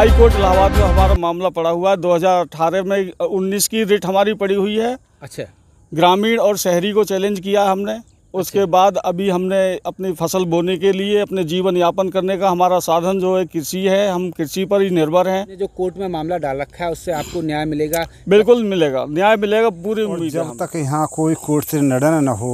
High court Allahabad में हमारा मामला पड़ा हुआ है 2018 में 19 की रिट हमारी पड़ी हुई है अच्छा ग्रामीण और शहरी को चैलेंज किया हमने उसके अच्छा। बाद अभी हमने अपनी फसल बोने के लिए अपने जीवन यापन करने का हमारा साधन जो है कृषि है हम कृषि पर ही निर्भर हैं जो कोर्ट में मामला डाल रखा है उससे आपको न्याय मिलेगा बिल्कुल मिलेगा न्याय मिलेगा पूरी उम्मीद जब तक यहाँ कोई कोर्ट से निर्णय न हो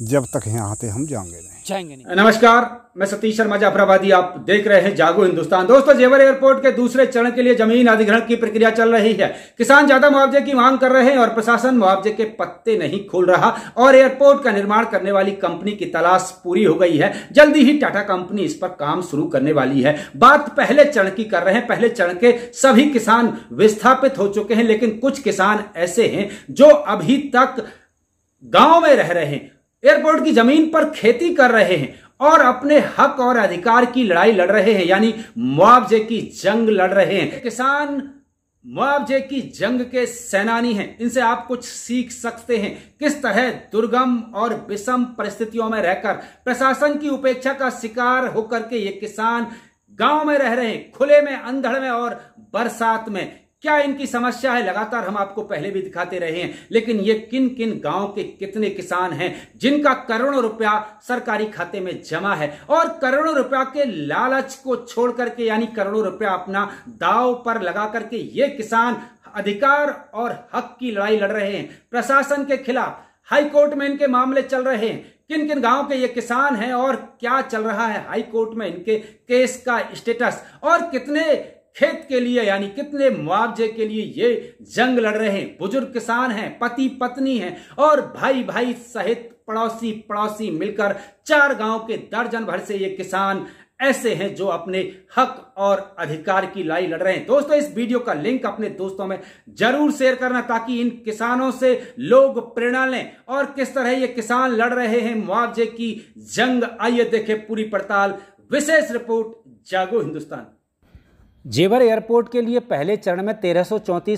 जब तक यहाँ आते हम जाएंगे नहीं जाएंगे नहीं नमस्कार मैं सतीश शर्मा जाफराबादी आप देख रहे हैं जागो हिंदुस्तान दोस्तों जेवर एयरपोर्ट के दूसरे चरण के लिए जमीन अधिग्रहण की प्रक्रिया चल रही है किसान ज्यादा मुआवजे की मांग कर रहे हैं और प्रशासन मुआवजे के पत्ते नहीं खोल रहा और एयरपोर्ट का निर्माण करने वाली कंपनी की तलाश पूरी हो गई है जल्दी ही टाटा कंपनी इस पर काम शुरू करने वाली है बात पहले चरण की कर रहे हैं पहले चरण के सभी किसान विस्थापित हो चुके हैं लेकिन कुछ किसान ऐसे हैं जो अभी तक गांव में रह रहे हैं एयरपोर्ट की जमीन पर खेती कर रहे हैं और अपने हक और अधिकार की लड़ाई लड़ रहे हैं यानी मुआवजे की जंग लड़ रहे हैं किसान मुआवजे की जंग के सेनानी हैं इनसे आप कुछ सीख सकते हैं किस तरह दुर्गम और विषम परिस्थितियों में रहकर प्रशासन की उपेक्षा का शिकार होकर के ये किसान गांव में रह रहे हैं खुले में अंधड़ में और बरसात में क्या इनकी समस्या है लगातार हम आपको पहले भी दिखाते रहे हैं लेकिन ये किन किन गांव के कितने किसान हैं जिनका करोड़ों रुपया सरकारी खाते में जमा है और करोड़ों रुपया के लालच को छोड़ करके यानी करोड़ों रुपया अपना दाव पर लगा करके ये किसान अधिकार और हक की लड़ाई लड़ रहे हैं प्रशासन के खिलाफ हाईकोर्ट में इनके मामले चल रहे हैं किन किन गांव के ये किसान हैं और क्या चल रहा है हाई कोर्ट में इनके केस का स्टेटस और कितने खेत के लिए यानी कितने मुआवजे के लिए ये जंग लड़ रहे हैं बुजुर्ग किसान हैं पति पत्नी हैं और भाई भाई सहित पड़ोसी पड़ोसी मिलकर चार गांव के दर्जन भर से ये किसान ऐसे हैं जो अपने हक और अधिकार की लड़ाई लड़ रहे हैं दोस्तों इस वीडियो का लिंक अपने दोस्तों में जरूर शेयर करना ताकि इन किसानों से लोग प्रेरणा लें और किस तरह ये किसान लड़ रहे हैं मुआवजे की जंग आइए देखें पूरी पड़ताल विशेष रिपोर्ट जागो हिंदुस्तान जेवर एयरपोर्ट के लिए पहले चरण में तेरह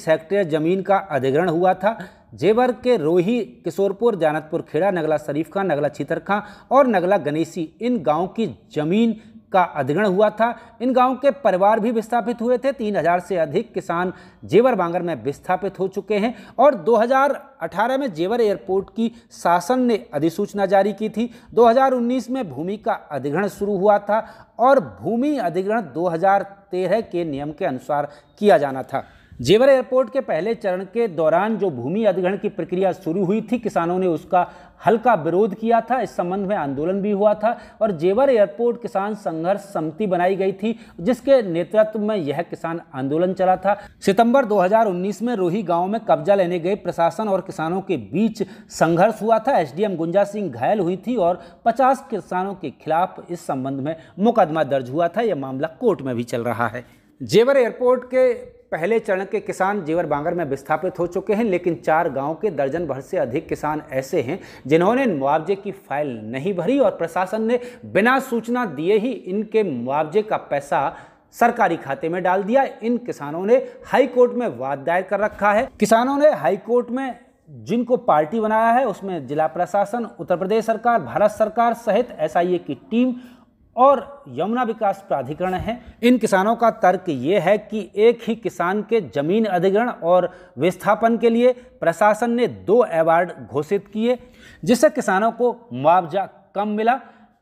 हेक्टेयर जमीन का अधिग्रहण हुआ था जेवर के रोही किशोरपुर जानतपुर खेड़ा नगला शरीफ खां नगला छितरखां और नगला गणेशी इन गांव की जमीन का अधिग्रहण हुआ था इन गांवों के परिवार भी विस्थापित हुए थे 3000 से अधिक किसान जेवर बांगर में विस्थापित हो चुके हैं और 2018 में जेवर एयरपोर्ट की शासन ने अधिसूचना जारी की थी 2019 में भूमि का अधिग्रहण शुरू हुआ था और भूमि अधिग्रहण 2013 के नियम के अनुसार किया जाना था जेवर एयरपोर्ट के पहले चरण के दौरान जो भूमि अधिग्रहण की प्रक्रिया शुरू हुई थी किसानों ने उसका हल्का विरोध किया था इस संबंध में आंदोलन भी हुआ था और जेवर एयरपोर्ट किसान संघर्ष समिति बनाई गई थी जिसके नेतृत्व में यह किसान आंदोलन चला था सितंबर 2019 में रोही गांव में कब्जा लेने गए प्रशासन और किसानों के बीच संघर्ष हुआ था एसडीएम गुंजा सिंह घायल हुई थी और 50 किसानों के खिलाफ इस संबंध में मुकदमा दर्ज हुआ था यह मामला कोर्ट में भी चल रहा है जेवर एयरपोर्ट के पहले चरण के किसान जेवर बांगर में विस्थापित हो चुके हैं लेकिन चार गांव के दर्जन भर से अधिक किसान ऐसे हैं जिन्होंने मुआवजे की फाइल नहीं भरी और प्रशासन ने बिना सूचना दिए ही इनके मुआवजे का पैसा सरकारी खाते में डाल दिया इन किसानों ने हाई कोर्ट में वाद दायर कर रखा है किसानों ने हाई कोर्ट में जिनको पार्टी बनाया है उसमें जिला प्रशासन उत्तर प्रदेश सरकार भारत सरकार सहित एसआईए की टीम और यमुना विकास प्राधिकरण है इन किसानों का तर्क ये है कि एक ही किसान के जमीन अधिग्रहण और विस्थापन के लिए प्रशासन ने दो अवार्ड घोषित किए जिससे किसानों को मुआवजा कम मिला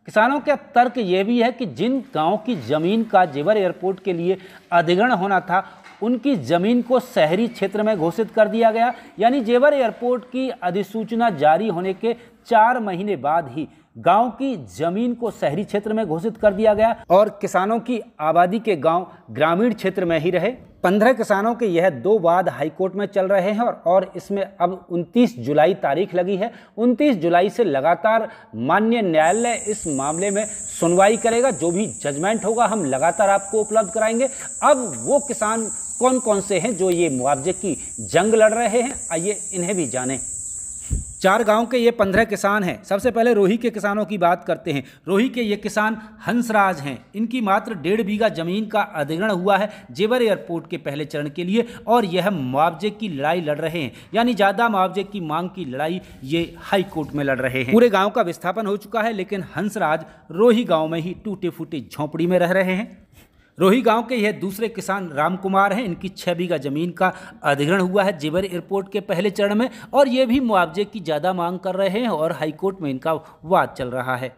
किसानों का तर्क ये भी है कि जिन गाँव की ज़मीन का जेवर एयरपोर्ट के लिए अधिग्रहण होना था उनकी ज़मीन को शहरी क्षेत्र में घोषित कर दिया गया यानी जेवर एयरपोर्ट की अधिसूचना जारी होने के चार महीने बाद ही गांव की जमीन को शहरी क्षेत्र में घोषित कर दिया गया और किसानों की आबादी के गांव ग्रामीण क्षेत्र में ही रहे पंद्रह किसानों के यह दो वाद हाईकोर्ट में चल रहे हैं और और इसमें अब 29 जुलाई तारीख लगी है 29 जुलाई से लगातार मान्य न्यायालय इस मामले में सुनवाई करेगा जो भी जजमेंट होगा हम लगातार आपको उपलब्ध कराएंगे अब वो किसान कौन कौन से हैं जो ये मुआवजे की जंग लड़ रहे हैं आइए इन्हें भी जानें चार गांव के ये पंद्रह किसान हैं सबसे पहले रोही के किसानों की बात करते हैं रोही के ये किसान हंसराज हैं इनकी मात्र डेढ़ बीघा जमीन का अधिग्रहण हुआ है जेवर एयरपोर्ट के पहले चरण के लिए और यह मुआवजे की लड़ाई लड़ रहे हैं यानी ज़्यादा मुआवजे की मांग की लड़ाई ये हाई कोर्ट में लड़ रहे हैं पूरे गाँव का विस्थापन हो चुका है लेकिन हंसराज रोही गाँव में ही टूटे फूटे झोंपड़ी में रह रहे हैं रोही गांव के यह दूसरे किसान राम कुमार हैं इनकी छह बीघा जमीन का अधिग्रहण हुआ है जेवर एयरपोर्ट के पहले चरण में और ये भी मुआवजे की ज़्यादा मांग कर रहे हैं और हाईकोर्ट में इनका वाद चल रहा है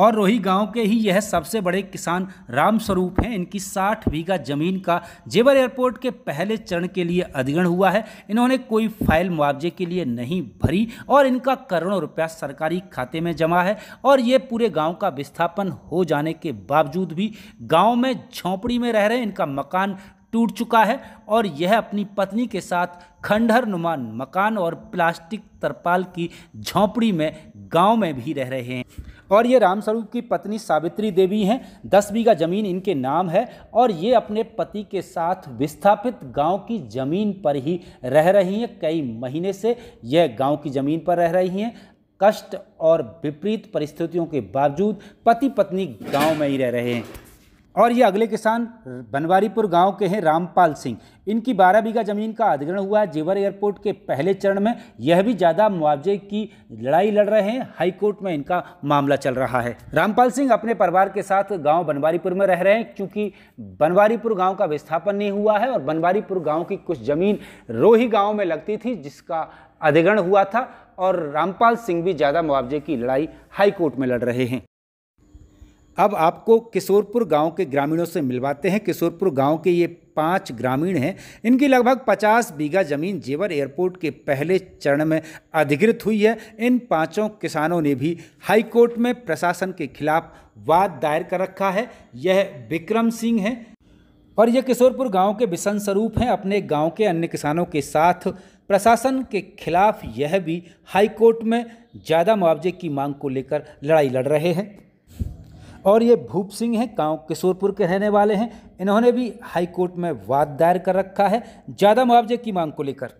और रोही गांव के ही यह सबसे बड़े किसान राम स्वरूप हैं इनकी 60 बीघा जमीन का जेवर एयरपोर्ट के पहले चरण के लिए अधिग्रहण हुआ है इन्होंने कोई फाइल मुआवजे के लिए नहीं भरी और इनका करोड़ों रुपया सरकारी खाते में जमा है और ये पूरे गांव का विस्थापन हो जाने के बावजूद भी गाँव में झोंपड़ी में रह रहे इनका मकान टूट चुका है और यह अपनी पत्नी के साथ खंडहर नुमा मकान और प्लास्टिक तरपाल की झोंपड़ी में गाँव में भी रह रहे हैं और ये रामस्वरूप की पत्नी सावित्री देवी हैं दस बीघा जमीन इनके नाम है और ये अपने पति के साथ विस्थापित गांव की जमीन पर ही रह रही हैं कई महीने से यह गांव की जमीन पर रह रही हैं कष्ट और विपरीत परिस्थितियों के बावजूद पति पत्नी गांव में ही रह रहे हैं और ये अगले किसान बनवारीपुर गांव के हैं रामपाल सिंह इनकी 12 बीघा ज़मीन का अधिग्रहण हुआ है जेवर एयरपोर्ट के पहले चरण में यह भी ज़्यादा मुआवजे की लड़ाई लड़ रहे हैं हाईकोर्ट में इनका मामला चल रहा है रामपाल सिंह अपने परिवार के साथ गांव बनवारीपुर में रह रहे हैं क्योंकि बनवारीपुर गाँव का विस्थापन नहीं हुआ है और बनवारीपुर गाँव की कुछ ज़मीन रोही गाँव में लगती थी जिसका अधिग्रहण हुआ था और रामपाल सिंह भी ज़्यादा मुआवजे की लड़ाई हाईकोर्ट में लड़ रहे हैं अब आपको किशोरपुर गांव के ग्रामीणों से मिलवाते हैं किशोरपुर गांव के ये पांच ग्रामीण हैं इनकी लगभग 50 बीघा जमीन जेवर एयरपोर्ट के पहले चरण में अधिकृत हुई है इन पांचों किसानों ने भी हाईकोर्ट में प्रशासन के खिलाफ वाद दायर कर रखा है यह विक्रम सिंह हैं और यह किशोरपुर गांव के बिसन स्वरूप हैं अपने गांव के अन्य किसानों के साथ प्रशासन के खिलाफ यह भी हाईकोर्ट में ज़्यादा मुआवजे की मांग को लेकर लड़ाई लड़ रहे हैं और ये भूप सिंह हैं गांव किशोरपुर के रहने वाले हैं इन्होंने भी हाईकोर्ट में वाद दायर कर रखा है ज़्यादा मुआवजे की मांग को लेकर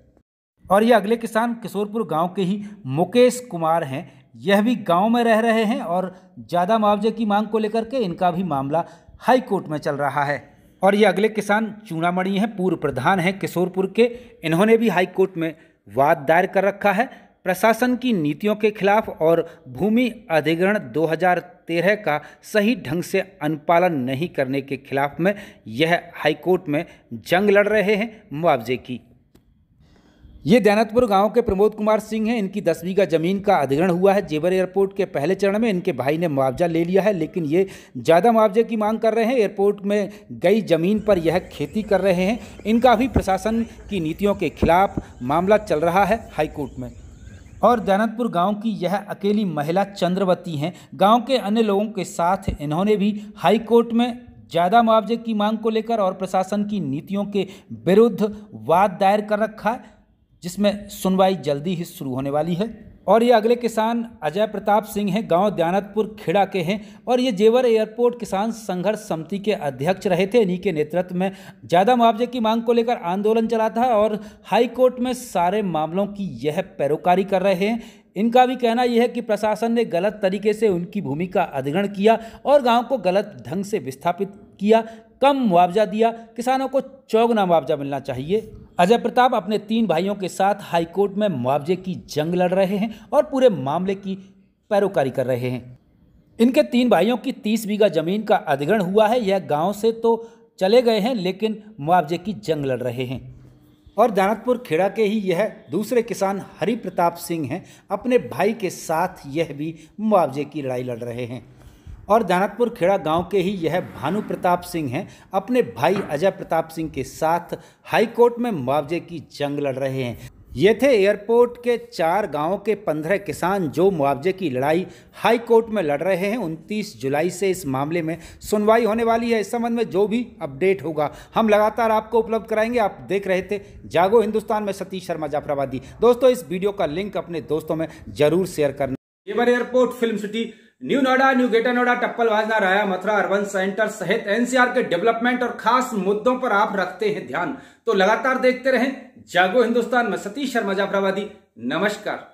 और ये अगले किसान किशोरपुर गांव के ही मुकेश कुमार हैं यह भी गांव में रह रहे हैं और ज़्यादा मुआवजे की मांग को लेकर के इनका भी मामला हाई कोर्ट में चल रहा है और ये अगले किसान चूड़ामणि हैं पूर्व प्रधान हैं किशोरपुर के इन्होंने भी हाई कोर्ट में वाद दायर कर रखा है प्रशासन की नीतियों के खिलाफ और भूमि अधिग्रहण 2013 का सही ढंग से अनुपालन नहीं करने के खिलाफ में यह हाईकोर्ट में जंग लड़ रहे हैं मुआवजे की ये दैनतपुर गांव के प्रमोद कुमार सिंह हैं इनकी दस बीघा जमीन का अधिग्रहण हुआ है जेवर एयरपोर्ट के पहले चरण में इनके भाई ने मुआवजा ले लिया है लेकिन ये ज़्यादा मुआवजे की मांग कर रहे हैं एयरपोर्ट में गई जमीन पर यह खेती कर रहे हैं इनका भी प्रशासन की नीतियों के खिलाफ मामला चल रहा है हाईकोर्ट में और दयानंदपुर गांव की यह अकेली महिला चंद्रवती हैं गांव के अन्य लोगों के साथ इन्होंने भी हाई कोर्ट में ज़्यादा मुआवजे की मांग को लेकर और प्रशासन की नीतियों के विरुद्ध वाद दायर कर रखा है जिसमें सुनवाई जल्दी ही शुरू होने वाली है और ये अगले किसान अजय प्रताप सिंह हैं गांव दयानतपुर खेड़ा के हैं और ये जेवर एयरपोर्ट किसान संघर्ष समिति के अध्यक्ष रहे थे इन्हीं के नेतृत्व में ज़्यादा मुआवजे की मांग को लेकर आंदोलन चला था और हाईकोर्ट में सारे मामलों की यह पैरोकारी कर रहे हैं इनका भी कहना यह है कि प्रशासन ने गलत तरीके से उनकी भूमि का अधिग्रहण किया और गाँव को गलत ढंग से विस्थापित किया कम मुआवजा दिया किसानों को चौगना मुआवजा मिलना चाहिए अजय प्रताप अपने तीन भाइयों के साथ हाईकोर्ट में मुआवजे की जंग लड़ रहे हैं और पूरे मामले की पैरोकारी कर रहे हैं इनके तीन भाइयों की तीस बीघा जमीन का अधिग्रहण हुआ है यह गांव से तो चले गए हैं लेकिन मुआवजे की जंग लड़ रहे हैं और दानतपुर खेड़ा के ही यह दूसरे किसान हरि प्रताप सिंह हैं अपने भाई के साथ यह भी मुआवजे की लड़ाई लड़ रहे हैं और दानतपुर खेड़ा गांव के ही यह भानु प्रताप सिंह हैं अपने भाई अजय प्रताप सिंह के साथ हाईकोर्ट में मुआवजे की जंग लड़ रहे हैं ये थे एयरपोर्ट के चार गांवों के पंद्रह किसान जो मुआवजे की लड़ाई हाई कोर्ट में लड़ रहे हैं उनतीस जुलाई से इस मामले में सुनवाई होने वाली है इस संबंध में जो भी अपडेट होगा हम लगातार आपको उपलब्ध कराएंगे आप देख रहे थे जागो हिंदुस्तान में सतीश शर्मा जाफराबादी दोस्तों इस वीडियो का लिंक अपने दोस्तों में जरूर शेयर करना airport film city new Noida new greater Noida Tappal Vajna Raya Mathura urban centre सहित एनसीआर के डेवलपमेंट और खास मुद्दों पर आप रखते हैं ध्यान तो लगातार देखते रहें जागो हिंदुस्तान में सतीश शर्मा जाफराबादी नमस्कार